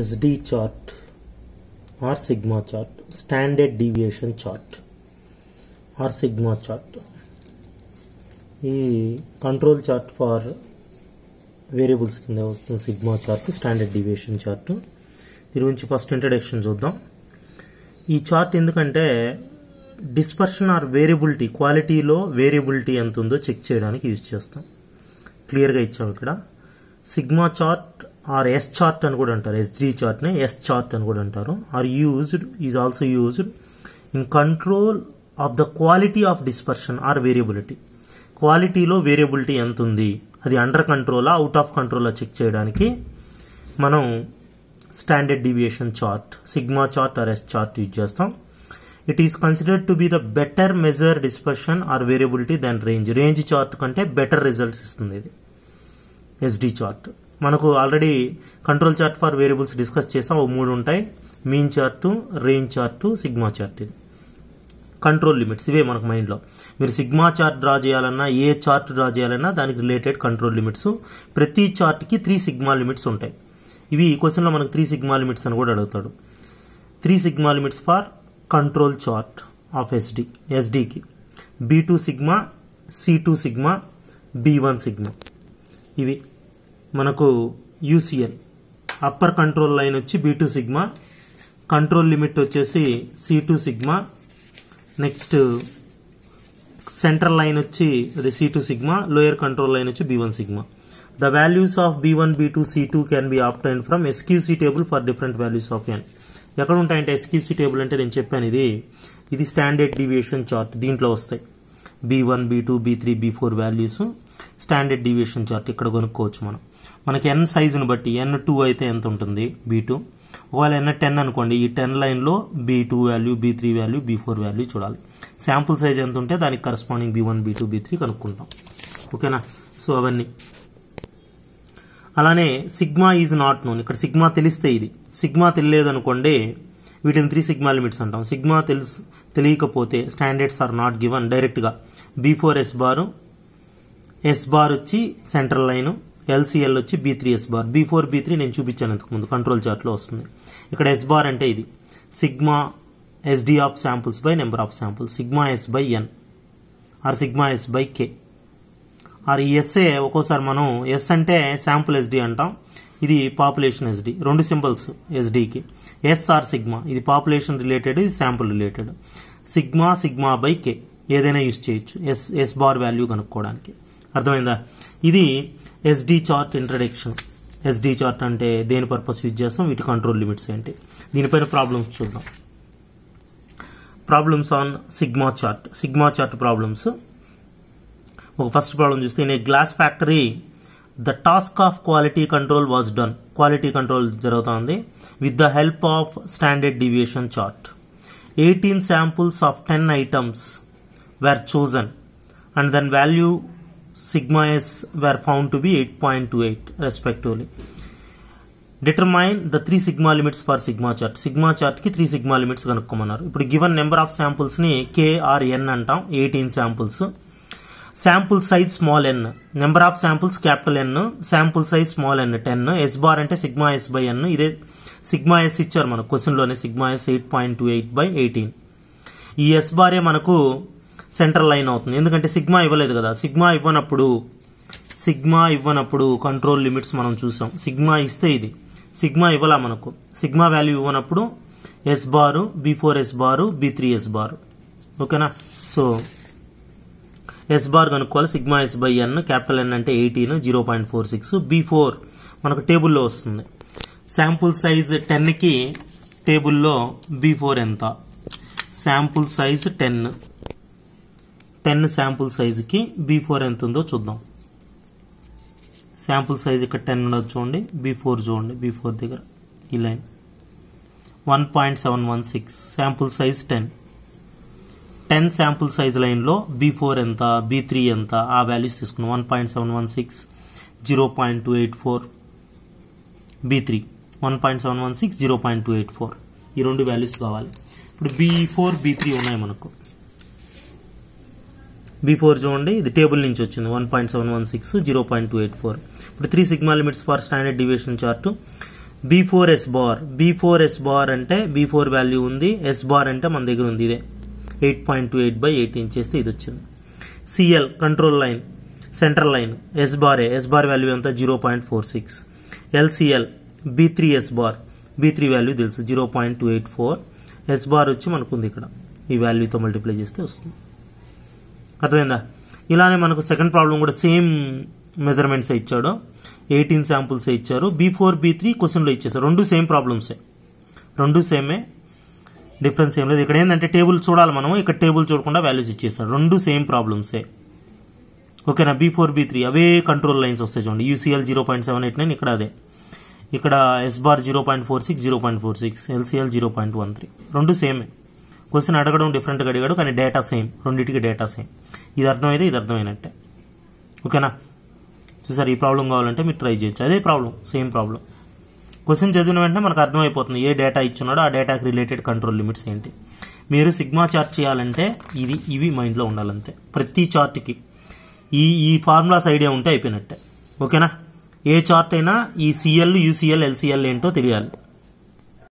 SD chart or sigma chart standard deviation chart or sigma chart. ఈ control chart for variables కింద వస్తుంది sigma chart standard deviation chart దీని గురించి first introduction చూద్దాం ఈ chart ఎందుకంటే డిస్పర్షన్ ఆర్ వేరియబిలిటీ క్వాలిటీలో వేరియబిలిటీ ఎంత ఉందో చెక్ చేయడానికి యూజ్ చేస్తాం క్లియర్గా ఇచ్చాం ఇక్కడ sigma chart or S chart అని కూడా అంటారు ఎస్జీ చార్ట్ని ఎస్ చార్ట్ అని కూడా అంటారు or used is also used in control of the quality of dispersion or variability క్వాలిటీలో వేరియబిలిటీ ఎంత ఉంది అది అండర్ కంట్రోలా అవుట్ ఆఫ్ కంట్రోలా చెక్ చేయడానికి మనం standard deviation chart sigma chart or S chart use చేస్తాం it is considered to be the better measure dispersion or variability than range range chart కంటే బెటర్ రిజల్ట్స్ ఇస్తుంది ఇది ఎస్డి చార్ట్ మనకు already control chart for variables discuss చేసాం ఓ మూడు ఉంటాయి mean chart range chart sigma chart ఇది control limits ఇవే మనకు మైండ్లో మీరు సిగ్మా చార్ట్ డ్రా చేయాలన్నా ఏ చార్ట్ డ్రా చేయాలన్నా దానికి రిలేటెడ్ కంట్రోల్ లిమిట్స్ ప్రతి చార్ట్కి త్రీ సిగ్మా లిమిట్స్ ఉంటాయి ఇవి ఈ క్వశ్చన్లో మనకు త్రీ సిగ్మా లిమిట్స్ అని కూడా అడుగుతాడు three sigma limits for control chart of SD ఎస్డికి B two sigma C two sigma B one sigma ఇవి మనకు యూసీఎల్ అప్పర్ కంట్రోల్ లైన్ వచ్చి B two sigma control limit వచ్చేసి C two sigma next central line వచ్చి అది C two sigma lower control line వచ్చి B one sigma the values of B one B two C two can be obtain from SQC table for different values of N ఎక్కడ ఉంటాయంటే ఎస్క్యూసీ table అంటే నేను చెప్పాను ఇది ఇది స్టాండర్డ్ డివియేషన్ చార్ట్ దీంట్లో వస్తాయి B one B two B three B four values standard deviation chart ఇక్కడ కొనుక్కోవచ్చు మనం మనకి ఎన్ సైజుని బట్టి ఎన్ టూ అయితే ఎంత ఉంటుంది బీ టూ ఒకవేళ ఎన్న టెన్ అనుకోండి ఈ టెన్ లైన్లో B two value B three value B four value చూడాలి శాంపుల్ సైజ్ ఎంత ఉంటే దానికి corresponding B one B two B three కనుక్కుంటాం ఓకేనా సో అవన్నీ అలానే సిగ్మా ఈజ్ నాట్ నోన్ ఇక్కడ సిగ్మా తెలిస్తే ఇది సిగ్మా అనుకోండి వీటిని త్రీ సిగ్మా లిమిట్స్ అంటాం సిగ్మా తెలుసు తెలియకపోతే స్టాండర్డ్స్ ఆర్ నాట్ గివన్ డైరెక్ట్గా B four S bar S bar వచ్చి సెంట్రల్ లైను ఎల్సిఎల్ వచ్చి B three S bar B four B three నేను చూపించాను ఇంతకుముందు కంట్రోల్ చార్ట్లో వస్తుంది ఇక్కడ ఎస్ బార్ అంటే ఇది sigma SD of samples by number of samples sigma S by N or sigma S by K or ఈ ఎస్ఏ ఒక్కోసారి మనం ఎస్ అంటే శాంపుల్ ఎస్డి అంటాం ఇది పాపులేషన్ ఎస్డి రెండు సింబల్స్ ఎస్డికి ఎస్ఆర్ సిగ్మా ఇది పాపులేషన్ రిలేటెడ్ ఇది sample related sigma sigma by K ఏదైనా యూస్ చేయొచ్చు ఎస్ ఎస్ బార్ వాల్యూ కనుక్కోవడానికి అర్థమైందా ఇది SD chart introduction SD chart అంటే దేని పర్పస్ యూజ్ చేస్తాం వీటి కంట్రోల్ లిమిట్స్ ఏంటి దీనిపైన ప్రాబ్లమ్స్ చూద్దాం problems on sigma chart sigma chart problems ఒక ఫస్ట్ ప్రాబ్లం చూస్తే నేను glass factory the task of quality control was done quality control జరుగుతుంది with the help of standard deviation chart eighteen samples of ten items were chosen and then value were found to be eight point two eight respectively determine the three sigma limits for sigma chart sigma చార్ట్కి three sigma limits కనుక్కోమన్నారు ఇప్పుడు given number of శాంపుల్స్ని K or N అంటాం eighteen samples sample size small N number of samples capital N sample size small N ten S bar అంటే sigma S by N ఇదే sigma S ఇచ్చారు మనకు క్వశ్చన్లోనే sigma S eight point two eight by eighteen ఈ S బారే మనకు central line అవుతుంది ఎందుకంటే సిగ్మా ఇవ్వలేదు కదా సిగ్మా ఇవ్వనప్పుడు సిగ్మా ఇవ్వనప్పుడు కంట్రోల్ లిమిట్స్ మనం చూసాం సిగ్మా ఇస్తే ఇది సిగ్మా ఇవ్వలా మనకు sigma value ఇవ్వనప్పుడు yes bar B four S bar B three S bar ఓకేనా సో ఎస్ బార్ కనుక్కోవాలి sigma S by N capital N అంటే eighteen zero point four six B four మనకు టేబుల్లో వస్తుంది శాంపుల్ సైజ్ టెన్కి టేబుల్లో బి ఫోర్ ఎంత sample size ten ten sample సైజుకి బి ఫోర్ ఎంత ఉందో చూద్దాం శాంపుల్ సైజ్ ఇక్కడ టెన్ ఉండదు చూడండి బీ ఫోర్ చూడండి బి ఫోర్ దగ్గర ఈ line one point seven one six sample size ten ten sample size లైన్లో బీ ఫోర్ ఎంత బీ త్రీ ఎంత ఆ వాల్యూస్ తీసుకున్నాం one point seven one six zero point two eight four B three one point seven one six zero point two eight four ఈ రెండు values కావాలి ఇప్పుడు be four B three ఉన్నాయి మనకు బీ ఫోర్ చూడండి ఇది టేబుల్ నుంచి వచ్చింది one point seven one six zero point two eight four ఇప్పుడు three sigma limits for standard deviation chart B four S bar B four S bar అంటే B four value ఉంది S bar అంటే మన దగ్గర ఉంది ఇదే eight point two eight by eighteen చేస్తే ఇది వచ్చింది CL control line central line S bar S bar value ఎంత zero point four six LCL B three S bar B three value తెలుసు zero point two eight four S bar వచ్చి మనకుంది ఇక్కడ ఈ వాల్యూతో multiply చేస్తే వస్తుంది అర్థమైందా ఇలానే మనకు సెకండ్ ప్రాబ్లం కూడా సేమ్ మెజర్మెంట్స్ ఇచ్చాడు ఎయిటీన్ శాంపుల్స్ ఇచ్చారు బీ ఫోర్ బీ త్రీ క్వశ్చన్లో ఇచ్చేసారు రెండు సేమ్ ప్రాబ్లమ్సే రెండు సేమే డిఫరెన్స్ ఏం లేదు ఇక్కడ ఏంటంటే టేబుల్ చూడాలి మనం ఇక్కడ టేబుల్ చూడకుండా వాల్యూస్ ఇచ్చేస్తాడు రెండు సేమ్ ప్రాబ్లమ్సే ఓకేనా బీ ఫోర్ బీ త్రీ అవే కంట్రోల్ లైన్స్ వస్తాయి చూడండి UCL zero point seven eight nine ఇక్కడ అదే ఇక్కడ S bar zero point four six zero point four six LCL zero point one three రెండు సేమే క్వశ్చన్ అడగడం డిఫరెంట్గా అడిగాడు కానీ డేటా సేమ్ రెండింటికి డేటా సేమ్ ఇది అర్థమైతే ఇది అర్థమైనట్టే ఓకేనా చూసారు ఈ ప్రాబ్లం కావాలంటే మీరు ట్రై చేయొచ్చు అదే ప్రాబ్లం సేమ్ ప్రాబ్లం క్వశ్చన్ చదివిన వెంటనే మనకు అర్థమైపోతుంది ఏ డేటా ఇచ్చున్నాడో ఆ డేటాకి రిలేటెడ్ కంట్రోల్ లిమిట్స్ ఏంటి మీరు సిగ్మా చార్ట్ చేయాలంటే ఇది ఇవి మైండ్లో ఉండాలంతే ప్రతి చార్ట్కి ఈ ఈ ఫార్ములాస్ ఐడియా ఉంటే అయిపోయినట్టే ఓకేనా ఏ చార్ట్ అయినా ఈ సిఎల్ యూసీఎల్ ఎల్సీఎల్ ఏంటో తెలియాలి